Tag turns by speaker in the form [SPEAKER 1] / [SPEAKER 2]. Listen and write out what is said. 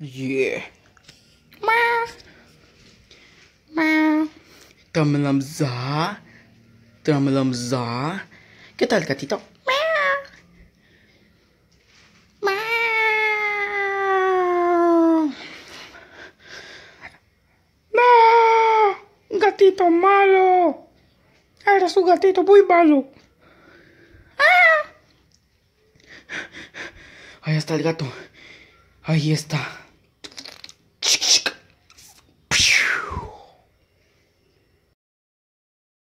[SPEAKER 1] Yeah. Tramalamza. Tramalamza. ¿Qué tal, gatito?
[SPEAKER 2] ¡No!
[SPEAKER 3] ¡Gatito malo! Eres un gatito muy malo. Ah.
[SPEAKER 4] Ahí está el gato.
[SPEAKER 5] Ahí está.